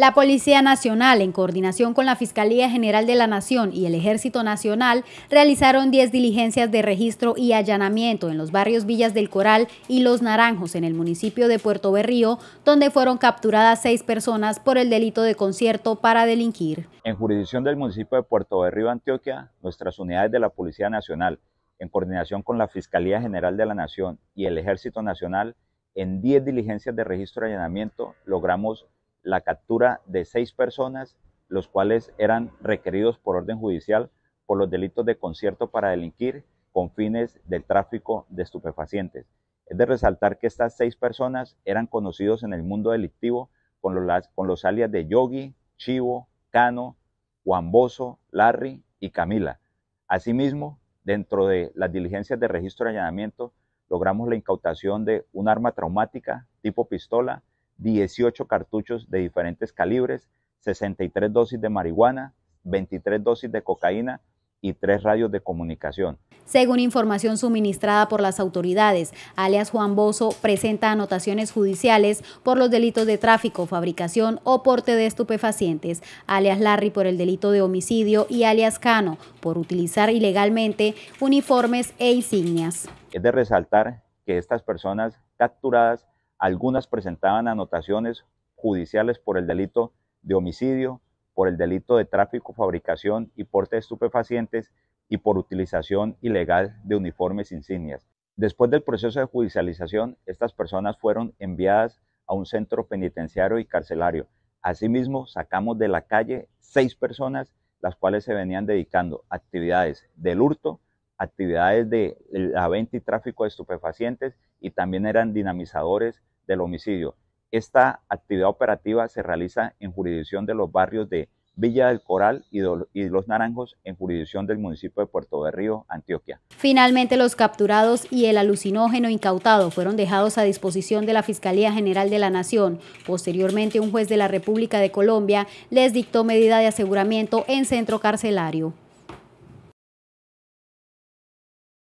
La Policía Nacional, en coordinación con la Fiscalía General de la Nación y el Ejército Nacional, realizaron 10 diligencias de registro y allanamiento en los barrios Villas del Coral y Los Naranjos, en el municipio de Puerto Berrío, donde fueron capturadas seis personas por el delito de concierto para delinquir. En jurisdicción del municipio de Puerto Berrío, Antioquia, nuestras unidades de la Policía Nacional, en coordinación con la Fiscalía General de la Nación y el Ejército Nacional, en 10 diligencias de registro y allanamiento logramos la captura de seis personas, los cuales eran requeridos por orden judicial por los delitos de concierto para delinquir con fines del tráfico de estupefacientes. Es de resaltar que estas seis personas eran conocidos en el mundo delictivo con los, alias de Yogi, Chivo, Cano, Juan Bozo, Larry y Camila. Asimismo, dentro de las diligencias de registro de allanamiento, logramos la incautación de un arma traumática tipo pistola, 18 cartuchos de diferentes calibres, 63 dosis de marihuana, 23 dosis de cocaína y tres radios de comunicación. Según información suministrada por las autoridades, alias Juan Bozo presenta anotaciones judiciales por los delitos de tráfico, fabricación o porte de estupefacientes, alias Larry por el delito de homicidio y alias Cano por utilizar ilegalmente uniformes e insignias. Es de resaltar que estas personas capturadas algunas presentaban anotaciones judiciales por el delito de homicidio, por el delito de tráfico, fabricación y porte de estupefacientes y por utilización ilegal de uniformes insignias. Después del proceso de judicialización, estas personas fueron enviadas a un centro penitenciario y carcelario. Asimismo, sacamos de la calle seis personas, las cuales se venían dedicando a actividades del hurto, actividades de la venta y tráfico de estupefacientes y también eran dinamizadores del homicidio. Esta actividad operativa se realiza en jurisdicción de los barrios de Villa del Coral y, Los Naranjos en jurisdicción del municipio de Puerto Río, Antioquia. Finalmente, los capturados y el alucinógeno incautado fueron dejados a disposición de la Fiscalía General de la Nación. Posteriormente, un juez de la República de Colombia les dictó medida de aseguramiento en centro carcelario.